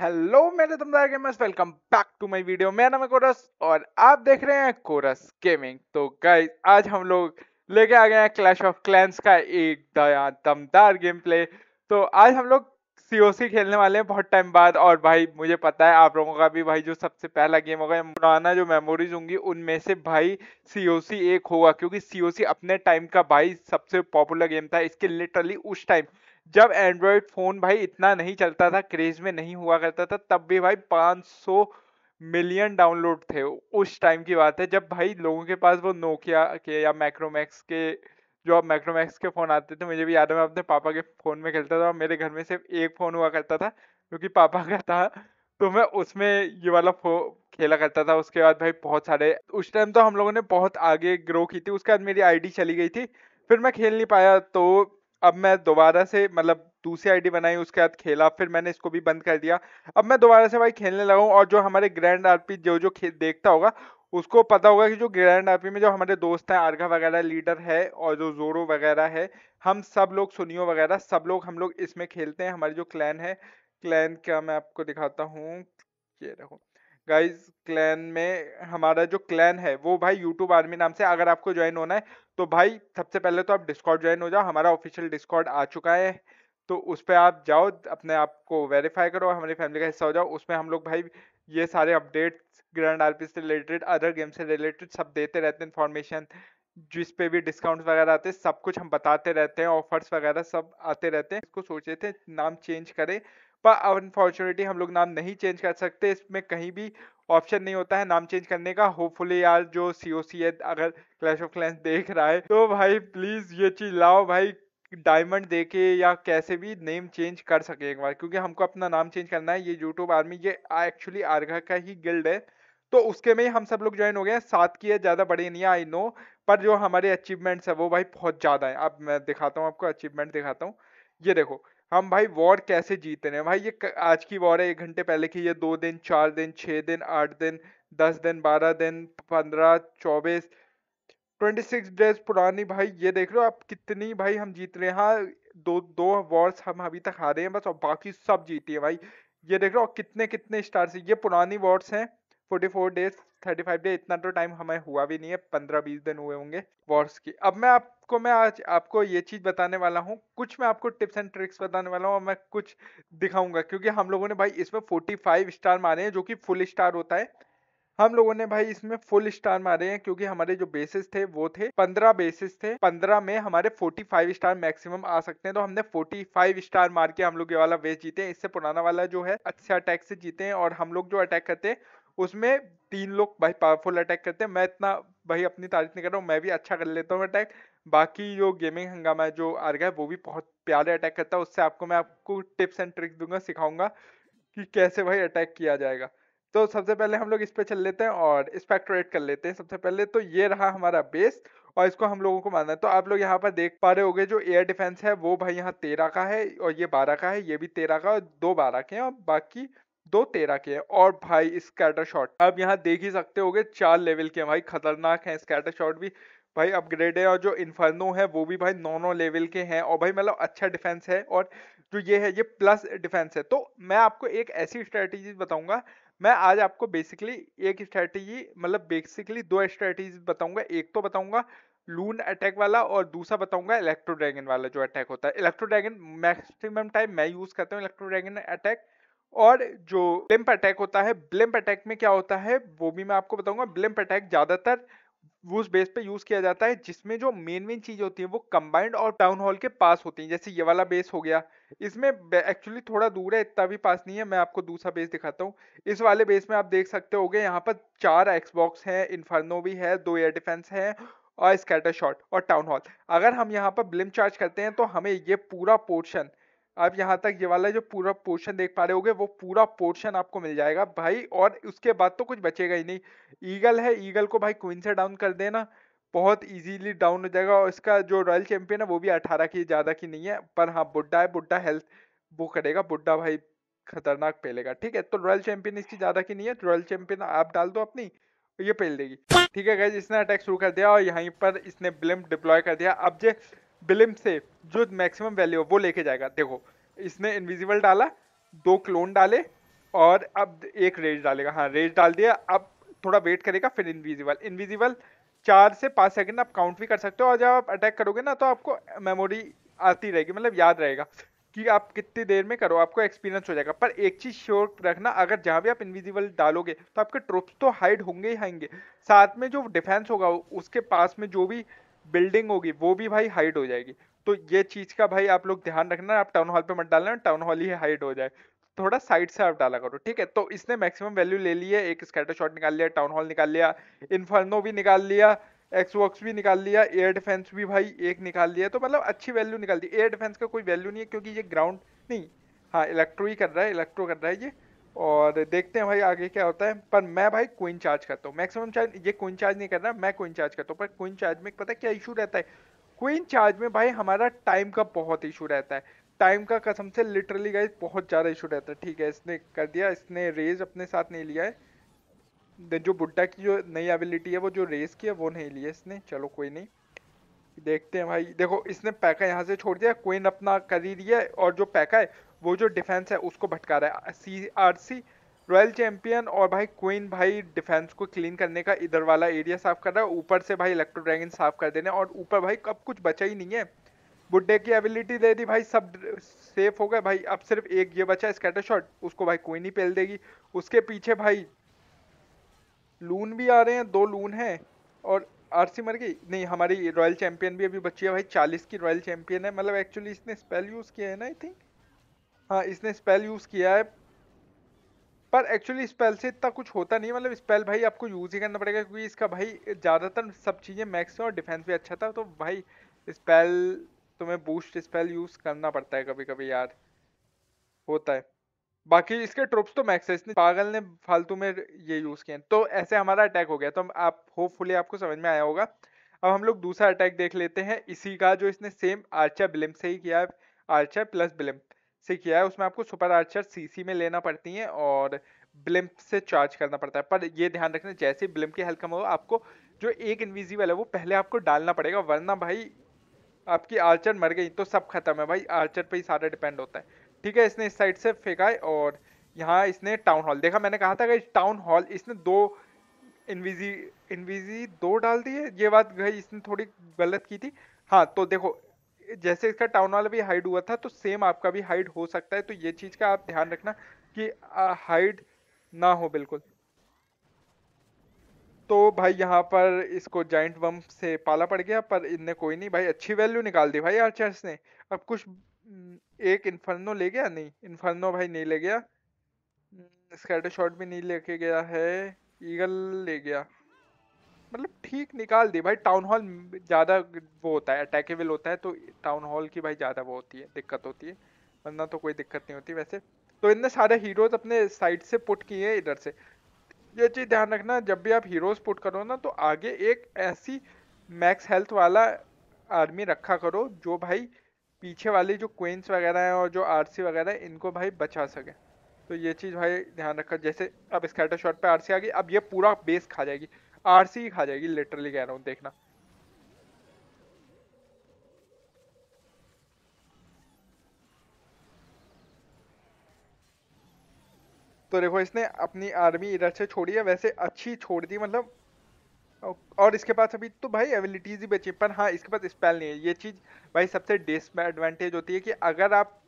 hello मेरे दमदार gamers welcome back to my video मेरा नाम है कोरस और आप देख रहे हैं कोरस गेमिंग तो गाइस आज हम लोग लेके आ गए हैं क्लैश ऑफ क्लैंस का एक दमदार गेम प्ले तो आज हम लोग सीओसी खेलने वाले हैं बहुत टाइम बाद और भाई मुझे पता है आप लोगों का भी भाई जो सबसे पहला गेम होगा पुराना जो मेमोरीज होंगी उनमें से भाई सीओसी एक होगा क्योंकि सीओसी अपने टाइम का भाई सबसे पॉपुलर गेम था इसके लिटरली उस टाइम जब एंड्रॉयड फोन भाई इतना नहीं चलता था क्रेज में नहीं हुआ करता था तब भी भाई 500 मिलियन डाउनलोड थे उस टाइम की बात है जब भाई लोगों के पास वो नोकिया के या मैक्रोमैक्स के जो अब मैक्रोमैक्स के फ़ोन आते थे मुझे भी याद है मैं अपने पापा के फ़ोन में खेलता था और मेरे घर में सिर्फ एक फ़ोन हुआ करता था क्योंकि पापा का था तो मैं उसमें ये वाला फो खेला करता था उसके बाद भाई बहुत सारे उस टाइम तो हम लोगों ने बहुत आगे ग्रो की थी उसके बाद मेरी आईडी चली गई थी फिर मैं खेल नहीं पाया तो अब मैं दोबारा से मतलब दूसरी आईडी बनाई उसके बाद खेला फिर मैंने इसको भी बंद कर दिया अब मैं दोबारा से भाई खेलने लगा हूँ और जो हमारे ग्रैंड आरपी जो जो देखता होगा उसको पता होगा कि जो ग्रैंड आरपी में जो हमारे दोस्त हैं आर्घा वगैरह लीडर है और जो जोरो वगैरह है हम सब लोग सुनियो वगैरह सब लोग हम लोग इसमें खेलते हैं हमारी जो क्लैन है क्लैन का मैं आपको दिखाता हूँ ये देखो गाइज क्लैन में हमारा जो क्लैन है वो भाई यूट्यूब आर्मी नाम से अगर आपको ज्वाइन होना है तो भाई सबसे पहले तो आप डिस्कॉर्ड ज्वाइन हो जाओ हमारा ऑफिशियल डिस्कॉर्ड आ चुका है तो उस पर आप जाओ अपने आप को वेरीफाई करो हमारी फैमिली का हिस्सा हो जाओ उसमें हम लोग भाई ये सारे अपडेट्स ग्रैंड आरपी से रिलेटेड अदर गेम से रिलेटेड सब देते रहते हैं इन्फॉर्मेशन जिस पे भी डिस्काउंट वगैरह आते हैं सब कुछ हम बताते रहते हैं ऑफर्स वगैरह सब आते रहते हैं इसको सोचे थे नाम चेंज करें पर अनफॉर्चुनेटली हम लोग नाम नहीं चेंज कर सकते इसमें कहीं भी ऑप्शन नहीं होता है नाम चेंज करने का होपफुली यार जो सी ओ सी है अगर क्लैश ऑफ क्लैंस देख रहा है तो भाई प्लीज़ ये चीज़ लाओ भाई डायमंड देके या कैसे भी नेम चेंज कर सके एक बार क्योंकि हमको अपना नाम चेंज करना है ये यूट्यूब आर्मी ये एक्चुअली आर्घा का ही गिल्ड है तो उसके में ही हम सब लोग ज्वाइन हो गए हैं सात की है ज़्यादा बड़े नहीं है आई नो पर जो हमारे अचीवमेंट्स है वो भाई बहुत ज़्यादा है अब मैं दिखाता हूँ आपको अचीवमेंट दिखाता हूँ ये देखो हम भाई वॉर कैसे जीत रहे हैं भाई ये आज की वॉर है एक घंटे पहले की ये दो दिन चार दिन छः दिन आठ दिन दस दिन बारह दिन पंद्रह चौबीस ट्वेंटी सिक्स डेज पुरानी भाई ये देख लो आप कितनी भाई हम जीत रहे हैं हाँ दो दो वॉर्स हम अभी तक हारे हैं बस और बाकी सब जीती है भाई ये देख लो कितने कितने स्टार्स है ये पुरानी वॉर्स हैं forty four days thirty five days इतना तो टाइम हमें हुआ भी नहीं है पंद्रह बीस दिन हुए होंगे वॉर्स की अब मैं आपको मैं आज आपको ये चीज़ बताने वाला हूँ कुछ मैं आपको टिप्स एंड ट्रिक्स बताने वाला हूँ और मैं कुछ दिखाऊंगा क्योंकि हम लोगों ने भाई इसमें फोर्टी फाइव स्टार मारे हैं जो कि फुल स्टार होता है हम लोगों ने भाई इसमें फुल स्टार मारे हैं क्योंकि हमारे जो बेसिस थे वो थे पंद्रह बेसिस थे पंद्रह में हमारे फोर्टी फाइव स्टार मैक्सिमम आ सकते हैं तो हमने फोर्टी फाइव स्टार मार के हम लोग ये वाला वेस्ट जीते हैं इससे पुराना वाला जो है अच्छे अटैक से जीते हैं और हम लोग जो अटैक करते हैं उसमें तीन लोग भाई पावरफुल अटैक करते हैं मैं इतना भाई अपनी तारीफ नहीं कर रहा हूँ मैं भी अच्छा कर लेता हूँ अटैक बाकी जो गेमिंग हंगामा जो आर्ग है वो भी बहुत प्यारे अटैक करता है उससे आपको मैं आपको टिप्स एंड ट्रिक्स दूंगा सिखाऊंगा कि कैसे भाई अटैक किया जाएगा तो सबसे पहले हम लोग इस पे चल लेते हैं और स्पेक्ट्रेट कर लेते हैं सबसे पहले तो ये रहा हमारा बेस और इसको हम लोगों को मानना है तो आप लोग यहाँ पर देख पा रहे होगे जो एयर डिफेंस है वो भाई यहाँ तेरह का है और ये बारह का है ये भी तेरह का और दो बारह के हैं और बाकी दो तेरह के और भाई स्कैटर शॉट अब यहाँ देख ही सकते हो चार लेवल के भाई खतरनाक है स्कैटर शॉट भी भाई अपग्रेड है और जो इन्फर्नो है वो भी भाई नौ नौ लेवल के हैं और भाई मतलब अच्छा डिफेंस है और जो ये है ये प्लस डिफेंस है तो मैं आपको एक ऐसी स्ट्रैटेजी बताऊंगा मैं आज आपको बेसिकली एक स्ट्रैटेजी मतलब बेसिकली दो स्ट्रैटेजी बताऊंगा एक तो बताऊंगा लून अटैक वाला और दूसरा बताऊंगा इलेक्ट्रो ड्रैगन वाला जो अटैक होता है इलेक्ट्रो ड्रैगन मैक्सिमम टाइम मैं यूज़ करता हूँ इलेक्ट्रो ड्रैगन अटैक और जो ब्लिम्प अटैक होता है ब्लिम्प अटैक में क्या होता है वो भी मैं आपको बताऊंगा ब्लिम्प अटैक ज्यादातर उस बेस पे यूज किया जाता है जिसमें जो मेन मेन चीज होती है वो कंबाइंड और टाउन हॉल के पास होती है जैसे ये वाला बेस हो गया इसमें एक्चुअली थोड़ा दूर है इतना भी पास नहीं है मैं आपको दूसरा बेस दिखाता हूँ इस वाले बेस में आप देख सकते हो यहाँ पर चार एक्सबॉक्स है इन्फर्नो भी है दो एयर डिफेंस है और स्कैटर शॉट और टाउन हॉल अगर हम यहाँ पर ब्लिम चार्ज करते हैं तो हमें ये पूरा पोर्शन आप यहाँ तक ये वाला जो पूरा पोर्शन देख पा रहे होगे वो पूरा पोर्शन आपको मिल जाएगा भाई और उसके बाद तो कुछ बचेगा ही नहीं ईगल है ईगल को भाई क्वीन से डाउन कर देना बहुत इजीली डाउन हो जाएगा और इसका जो रॉयल चैंपियन है वो भी अठारह की ज़्यादा की नहीं है पर हाँ बुड्ढा है बुड्ढा हेल्थ वो करेगा बुड्ढा भाई खतरनाक पहलेगा ठीक है तो रॉयल चैंपियन इसकी ज़्यादा की नहीं है रॉयल चैंपियन आप डाल दो अपनी ये पहल देगी ठीक है गैज इसने अटैक शुरू कर दिया और यहीं पर इसने ब्लिम डिप्लॉय कर दिया अब जे बिलिम से जो मैक्सिमम वैल्यू है वो लेके जाएगा देखो इसने इनविजिबल डाला दो क्लोन डाले और अब एक रेज डालेगा हाँ रेज डाल दिया अब थोड़ा वेट करेगा फिर इनविजिबल इनविजिबल चार से पाँच सेकंड आप काउंट भी कर सकते हो और जब आप अटैक करोगे ना तो आपको मेमोरी आती रहेगी मतलब याद रहेगा कि आप कितनी देर में करो आपको एक्सपीरियंस हो जाएगा पर एक चीज़ श्योर रखना अगर जहाँ भी आप इनविजिबल डालोगे तो आपके ट्रुप्स तो हाइड होंगे ही होंगे साथ में जो डिफेंस होगा उसके पास में जो भी बिल्डिंग होगी वो भी भाई हाइट हो जाएगी तो ये चीज का भाई आप लोग ध्यान रखना आप टाउन हॉल पे मत डालना टाउन हॉल ही हाइट हो जाए थोड़ा साइड से आप डाला करो ठीक है तो इसने मैक्सिमम वैल्यू ले ली है एक स्कैटर शॉट निकाल लिया टाउन हॉल निकाल लिया इन्फर्नो भी निकाल लिया एक्सवॉक्स भी निकाल लिया एयर डिफेंस भी भाई एक निकाल लिया तो मतलब अच्छी वैल्यू निकाल दी एयर डिफेंस का कोई वैल्यू नहीं है क्योंकि ये ग्राउंड नहीं हाँ इलेक्ट्रो ही कर रहा है इलेक्ट्रो कर रहा है ये और देखते हैं भाई आगे क्या होता है पर मैं भाई कोइन चार्ज करता हूँ मैक्सिमम चार्ज ये कोइन चार्ज नहीं कर रहा मैं कोइन चार्ज करता हूँ पर कोइन चार्ज में पता है क्या इशू रहता है कोइन चार्ज में भाई हमारा टाइम का बहुत इशू रहता है टाइम का कसम से लिटरली गाइज बहुत ज़्यादा इशू रहता है ठीक है इसने कर दिया इसने रेज अपने साथ नहीं लिया है जो बुड्ढा की जो नई एबिलिटी है वो जो रेस की है वो नहीं लिया इसने चलो कोई नहीं देखते हैं भाई देखो इसने पैका यहाँ से छोड़ दिया क्वीन अपना कर ही दिया और जो पैका है वो जो डिफेंस है उसको भटका रहा है C R C royal champion और भाई क्वीन भाई डिफेंस को क्लीन करने का इधर वाला एरिया साफ कर रहा है ऊपर से भाई इलेक्ट्रो ड्रैगन साफ कर देने और ऊपर भाई अब कुछ बचा ही नहीं है बुड्ढे की एबिलिटी दे दी भाई सब सेफ हो गए भाई अब सिर्फ एक ये बचा स्कैटर शॉट उसको भाई कोई नहीं पेल देगी उसके पीछे भाई लून भी आ रहे हैं दो लून हैं और आरसी मर गई नहीं हमारी रॉयल चैंपियन भी अभी बची है भाई चालीस की रॉयल चैंपियन है मतलब एक्चुअली इसने स्पेल यूज़ किया है ना आई थिंक हाँ इसने स्पेल यूज़ किया है पर एक्चुअली स्पेल से इतना कुछ होता नहीं है मतलब स्पेल भाई आपको यूज़ ही करना पड़ेगा क्योंकि इसका भाई ज़्यादातर सब चीज़ें मैक्स और डिफेंस भी अच्छा था तो भाई स्पेल तुम्हें बूस्ट स्पेल यूज़ करना पड़ता है कभी कभी यार होता है बाकी इसके ट्रुप्स तो मैक्स है इसने पागल ने फालतू में ये यूज़ किए तो ऐसे हमारा अटैक हो गया तो आप होपफुली आपको समझ में आया होगा अब हम लोग दूसरा अटैक देख लेते हैं इसी का जो इसने सेम आर्चा बिलिम से ही किया है आर्चा प्लस बिलिम्प से किया है उसमें आपको सुपर आर्चर सीसी में लेना पड़ती हैं और ब्लिम्प से चार्ज करना पड़ता है पर ये ध्यान रखना जैसे ब्लिम्प की हेल्थ कम हो आपको जो एक इनविजिबल है वो पहले आपको डालना पड़ेगा वरना भाई आपकी आर्चर मर गई तो सब खत्म है भाई आर्चर पे ही सारा डिपेंड होता है ठीक है इसने इस साइड से फेंका है और यहाँ इसने टाउन हॉल देखा मैंने कहा था कि टाउन हॉल इसने दो इनविजी इनविजी दो डाल दिए ये बात भाई इसने थोड़ी गलत की थी हाँ तो देखो जैसे इसका टाउन वाला भी हाइड हुआ था तो सेम आपका भी हाइड हो सकता है तो ये चीज का आप ध्यान रखना कि हाइड ना हो बिल्कुल तो भाई यहाँ पर इसको जाइंट बम से पाला पड़ गया पर इनने कोई नहीं भाई अच्छी वैल्यू निकाल दी भाई आर्चर्स ने अब कुछ हम्म, एक इन्फर्नो ले गया नहीं इन्फर्नो भाई नहीं ले गया स्कैटर हम्म, शॉट भी नहीं लेके गया है ईगल ले गया मतलब ठीक निकाल दी भाई टाउन हॉल ज़्यादा वो होता है अटैकेबल होता है तो टाउन हॉल की भाई ज़्यादा वो होती है दिक्कत होती है वरना तो कोई दिक्कत नहीं होती वैसे तो इनने सारे हीरोज अपने साइड से पुट किए हैं इधर से ये चीज़ ध्यान रखना जब भी आप हीरोज पुट करो ना तो आगे एक ऐसी मैक्स हेल्थ वाला आर्मी रखा करो जो भाई पीछे वाली जो क्वींस वगैरह हैं और जो आरसी वगैरह है इनको भाई बचा सके तो ये चीज़ भाई ध्यान रखा जैसे अब स्कैटर शॉट पे आरसी आ गई अब ये पूरा बेस खा जाएगी आरसी ही खा जाएगी लिटरली कह रहा हूँ देखना तो देखो इसने अपनी आर्मी इधर से छोड़ी है वैसे अच्छी छोड़ दी मतलब और इसके पास अभी तो भाई एबिलिटीज ही बची पर हाँ इसके पास स्पेल नहीं है ये चीज़ भाई सबसे डिसएडवांटेज होती है कि अगर आप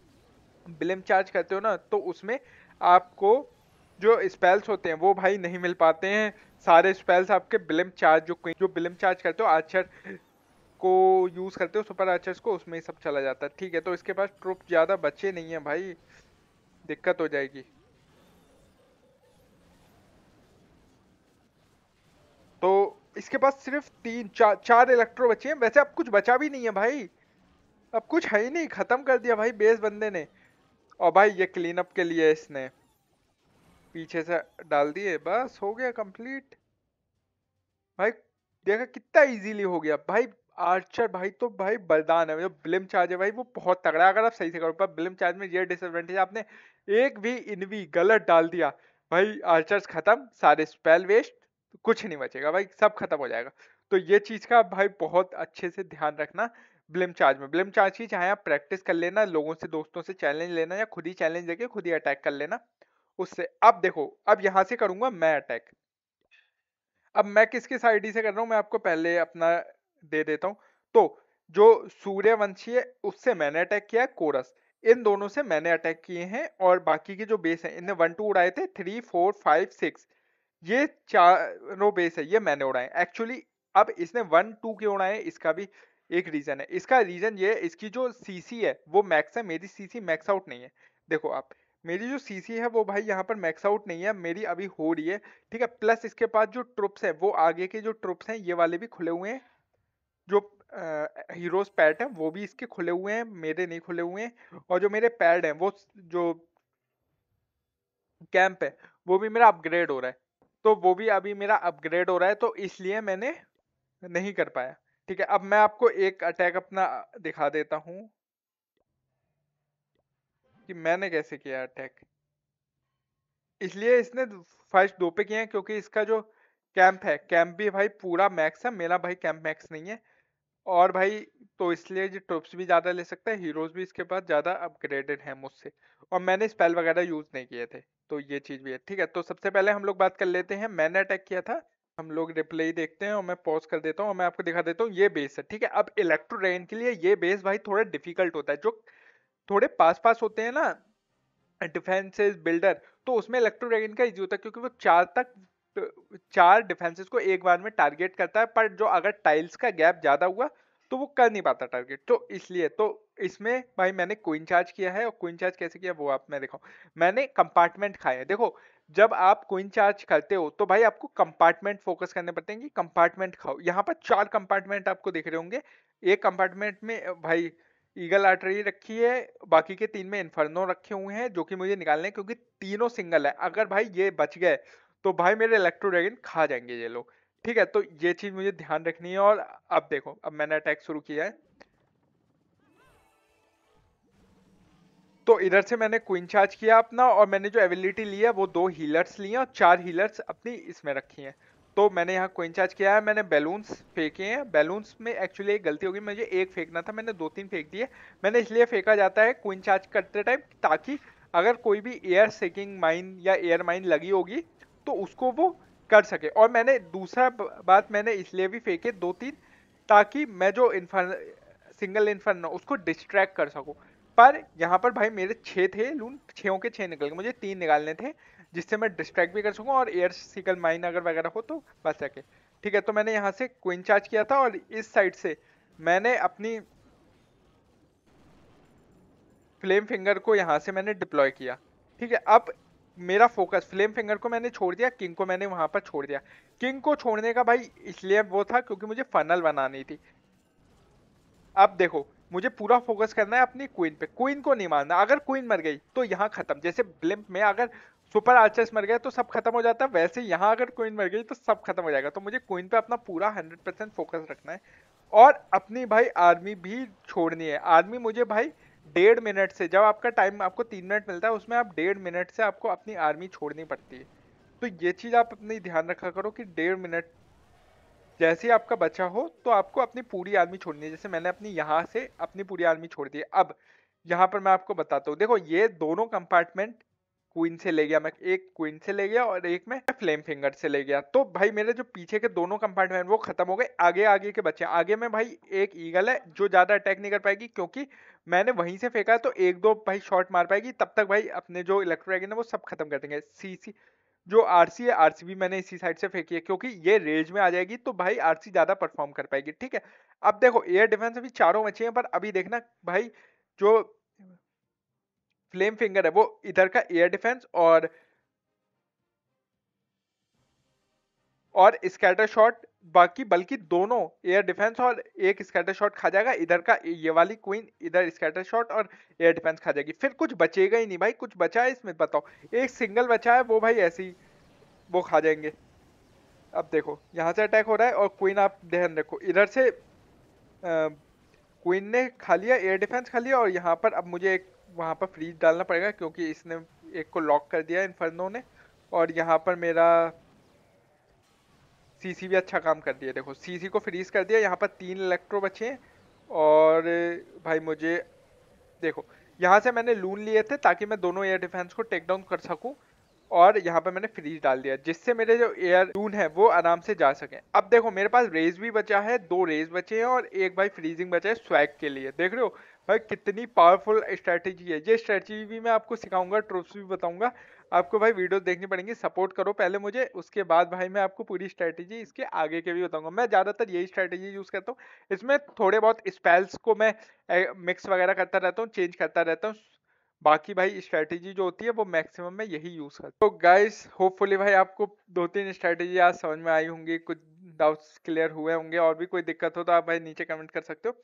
ब्लिम चार्ज करते हो ना तो उसमें आपको जो स्पेल्स होते हैं वो भाई नहीं मिल पाते हैं सारे स्पेल्स आपके बिलम चार्ज जो जो बिलम चार्ज करते हो आर्चर को यूज़ करते हो सुपर आर्चर्स को उसमें ही सब चला जाता है ठीक है तो इसके पास ट्रुप ज़्यादा बचे नहीं है भाई दिक्कत हो जाएगी तो इसके पास सिर्फ तीन चा, चार इलेक्ट्रो बचे हैं वैसे अब कुछ बचा भी नहीं है भाई अब कुछ है ही नहीं ख़त्म कर दिया भाई बेस बंदे ने और भाई ये क्लीन अप के लिए इसने पीछे से डाल दिए बस हो गया कंप्लीट भाई देखा कितना इजीली हो गया भाई आर्चर भाई तो भाई बलदान है जो ब्लिम चार्ज है भाई वो बहुत तगड़ा अगर आप सही से करो पर ब्लिम चार्ज में ये डिसएडवांटेज आपने एक भी इनवी गलत डाल दिया भाई आर्चर्स खत्म सारे स्पेल वेस्ट कुछ नहीं बचेगा भाई सब खत्म हो जाएगा तो ये चीज़ का भाई बहुत अच्छे से ध्यान रखना ब्लिम चार्ज में ब्लिम चार्ज की चाहे आप प्रैक्टिस कर लेना लोगों से दोस्तों से चैलेंज लेना या खुद ही चैलेंज देके खुद ही अटैक कर लेना उससे अब देखो अब यहां से करूंगा मैं अटैक अब मैं किसकी आईडी से कर रहा हूं मैं आपको पहले अपना दे देता हूं तो जो सूर्यवंशी है उससे मैंने अटैक किया कोरस इन दोनों से मैंने अटैक किए हैं और बाकी के जो बेस हैं इनने वन टू उड़ाए थे थ्री फोर फाइव सिक्स ये चारों बेस है ये मैंने उड़ाए एक्चुअली अब इसने वन टू के उड़ाए इसका भी एक रीज़न है इसका रीज़न ये इसकी जो सीसी है वो मैक्स है मेरी सीसी मैक्स आउट नहीं है देखो आप मेरी जो सीसी है वो भाई यहाँ पर मैक्स आउट नहीं है मेरी अभी हो रही है ठीक है प्लस इसके पास जो ट्रुप्स है वो आगे के जो ट्रुप्स हैं ये वाले भी खुले हुए हैं जो हीरोज पैड है वो भी इसके खुले हुए हैं मेरे नहीं खुले हुए हैं और जो मेरे पैड हैं वो जो कैंप है वो भी मेरा अपग्रेड हो रहा है तो वो भी अभी मेरा अपग्रेड हो रहा है तो इसलिए मैंने नहीं कर पाया ठीक है अब मैं आपको एक अटैक अपना दिखा देता हूँ कि मैंने कैसे किया अटैक इसलिए इसने फर्स्ट दो पे किया क्योंकि इसका जो कैंप है कैंप भी भाई पूरा मैक्स है मेरा भाई कैंप मैक्स नहीं है और भाई तो इसलिए जो ट्रुप्स भी ज़्यादा ले सकता है हीरोज़ भी इसके पास ज़्यादा अपग्रेडेड है मुझसे और मैंने स्पेल वगैरह यूज़ नहीं किए थे तो ये चीज़ भी है ठीक है तो सबसे पहले हम लोग बात कर लेते हैं मैंने अटैक किया था हम लोग रिप्लाई देखते हैं और मैं पॉज कर देता हूँ और मैं आपको दिखा देता हूँ ये बेस है ठीक है अब इलेक्ट्रो रेन के लिए ये बेस भाई थोड़ा डिफिकल्ट होता है जो थोड़े पास पास होते हैं ना डिफेंसेस बिल्डर तो उसमें इलेक्ट्रो ड्रैगन का इजी होता है क्योंकि वो चार तक चार डिफेंसेस को एक बार में टारगेट करता है पर जो अगर टाइल्स का गैप ज़्यादा हुआ तो वो कर नहीं पाता टारगेट तो इसलिए तो इसमें भाई मैंने क्विन चार्ज किया है और क्विन चार्ज कैसे किया वो आप मैं दिखाऊँ मैंने कंपार्टमेंट खाया है देखो जब आप क्विन चार्ज करते हो तो भाई आपको कंपार्टमेंट फोकस करने पड़ते हैं कि कंपार्टमेंट खाओ यहाँ पर चार कंपार्टमेंट आपको देख रहे होंगे एक कंपार्टमेंट में भाई ईगल आर्टरी रखी है बाकी के तीन में इन्फर्नो रखे हुए हैं जो कि मुझे निकालने क्योंकि तीनों सिंगल है अगर भाई ये बच गए तो भाई मेरे इलेक्ट्रो ड्रैगन खा जाएंगे ये लोग ठीक है तो ये चीज़ मुझे ध्यान रखनी है और अब देखो अब मैंने अटैक शुरू किया है तो इधर से मैंने क्वीन चार्ज किया अपना और मैंने जो एबिलिटी ली है वो दो हीलर्स लिए और चार हीलर्स अपनी इसमें रखी हैं तो मैंने यहाँ कोइन चार्ज किया है मैंने बैलून्स फेंके हैं बैलून्स में एक्चुअली एक गलती होगी मुझे एक फेंकना था मैंने दो तीन फेंक दिए मैंने इसलिए फेंका जाता है कोइन चार्ज करते टाइम ताकि अगर कोई भी एयर सेकिंग माइन या एयर माइन लगी होगी तो उसको वो कर सके और मैंने दूसरा बात मैंने इसलिए भी फेंके दो तीन ताकि मैं जो इन्फर सिंगल इन्फर उसको डिस्ट्रैक्ट कर सकूँ पर यहाँ पर भाई मेरे छः थे लून छों के छः निकल गए मुझे तीन निकालने थे जिससे मैं डिस्ट्रैक्ट भी कर सकूँ और एयर सिकल माइन अगर वगैरह हो तो बच सके ठीक है तो मैंने यहाँ से क्विन चार्ज किया था और इस साइड से मैंने अपनी फ्लेम फिंगर को यहाँ से मैंने डिप्लॉय किया ठीक है अब मेरा फोकस फ्लेम फिंगर को मैंने छोड़ दिया किंग को मैंने वहाँ पर छोड़ दिया किंग को छोड़ने का भाई इसलिए वो था क्योंकि मुझे फनल बनानी थी अब देखो मुझे पूरा फोकस करना है अपनी क्वीन पे क्वीन को नहीं मारना अगर क्वीन मर गई तो यहाँ खत्म जैसे ब्लिम्प में अगर सुपर आर्चर्स मर गया तो सब खत्म हो जाता है वैसे यहाँ अगर क्वीन मर गई तो सब खत्म हो जाएगा तो मुझे क्वीन पे अपना पूरा हंड्रेड परसेंट फोकस रखना है और अपनी भाई आर्मी भी छोड़नी है आर्मी मुझे भाई डेढ़ मिनट से जब आपका टाइम आपको तीन मिनट मिलता है उसमें आप डेढ़ मिनट से आपको अपनी आर्मी छोड़नी पड़ती है तो ये चीज़ आप अपनी ध्यान रखा करो कि डेढ़ मिनट जैसे ही आपका बच्चा हो तो आपको अपनी पूरी आर्मी छोड़नी है जैसे मैंने अपनी यहाँ से अपनी पूरी आर्मी छोड़ दी अब यहाँ पर मैं आपको बताता हूँ देखो ये दोनों कंपार्टमेंट क्वीन से ले गया मैं एक क्वीन से ले गया और एक में फ्लेम फिंगर से ले गया तो भाई मेरे जो पीछे के दोनों कंपार्टमेंट वो खत्म हो गए आगे आगे के बच्चे आगे में भाई एक ईगल है जो ज्यादा अटैक नहीं कर पाएगी क्योंकि मैंने वहीं से फेंका तो एक दो भाई शॉट मार पाएगी तब तक भाई अपने जो इलेक्ट्रोड्रैगन है वो सब खत्म कर देंगे सी सी जो आरसी है आरसी भी मैंने इसी साइड से फेंकी है क्योंकि ये रेंज में आ जाएगी तो भाई आरसी ज्यादा परफॉर्म कर पाएगी ठीक है अब देखो एयर डिफेंस अभी चारों बच्चे हैं पर अभी देखना भाई जो फ्लेम फिंगर है वो इधर का एयर डिफेंस और और स्कैटर शॉट बाकी बल्कि दोनों एयर डिफेंस और एक स्कैटर शॉट खा जाएगा इधर का ये वाली क्वीन इधर स्कैटर शॉट और एयर डिफेंस खा जाएगी फिर कुछ बचेगा ही नहीं भाई कुछ बचा है इसमें बताओ एक सिंगल बचा है वो भाई ऐसी वो खा जाएंगे अब देखो यहाँ से अटैक हो रहा है और क्वीन आप ध्यान रखो इधर से क्वीन ने खा लिया एयर डिफेंस खा लिया और यहाँ पर अब मुझे एक वहाँ पर फ्रीज डालना पड़ेगा क्योंकि इसने एक को लॉक कर दिया इन्फर्नो ने और यहाँ पर मेरा सीसी भी अच्छा काम कर दिया देखो सीसी को फ्रीज कर दिया यहाँ पर तीन इलेक्ट्रो बचे हैं और भाई मुझे देखो यहाँ से मैंने लून लिए थे ताकि मैं दोनों एयर डिफेंस को टेक डाउन कर सकूँ और यहाँ पर मैंने फ्रीज डाल दिया जिससे मेरे जो एयर लून है वो आराम से जा सके अब देखो मेरे पास रेज भी बचा है दो रेज बचे हैं और एक भाई फ्रीजिंग बचा है स्वैग के लिए देख रहे हो भाई कितनी पावरफुल स्ट्रैटेजी है ये स्ट्रैटेजी भी मैं आपको सिखाऊंगा ट्रूप्स भी बताऊंगा आपको भाई वीडियो देखनी पड़ेंगी सपोर्ट करो पहले मुझे उसके बाद भाई मैं आपको पूरी स्ट्रैटेजी इसके आगे के भी बताऊंगा मैं ज़्यादातर यही स्ट्रैटेजी यूज़ करता हूँ इसमें थोड़े बहुत स्पेल्स को मैं मिक्स वगैरह करता रहता हूँ चेंज करता रहता हूँ बाकी भाई स्ट्रैटेजी जो होती है वो मैक्सिमम मैं यही यूज़ करता हूँ तो गाइस होपफुली भाई आपको दो तीन स्ट्रैटेजी आज समझ में आई होंगी कुछ डाउट्स क्लियर हुए होंगे और भी कोई दिक्कत हो तो आप भाई नीचे कमेंट कर सकते हो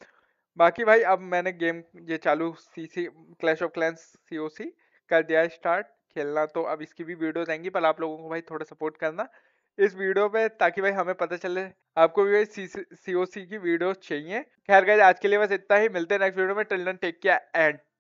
बाकी भाई अब मैंने गेम ये चालू C C clash of clans C O C कर दिया है स्टार्ट खेलना तो अब इसकी भी वीडियोज आएंगी पर आप लोगों को भाई थोड़ा सपोर्ट करना इस वीडियो पे ताकि भाई हमें पता चले आपको भी भाई सी की वीडियो चाहिए खैर गाइस आज के लिए बस इतना ही मिलते हैं नेक्स्ट वीडियो में टिल टेक किया एंड